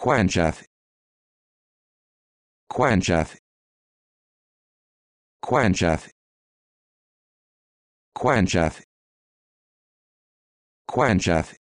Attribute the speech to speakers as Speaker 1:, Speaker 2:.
Speaker 1: Quencheth Quencheth Quencheth Quencheth Quencheth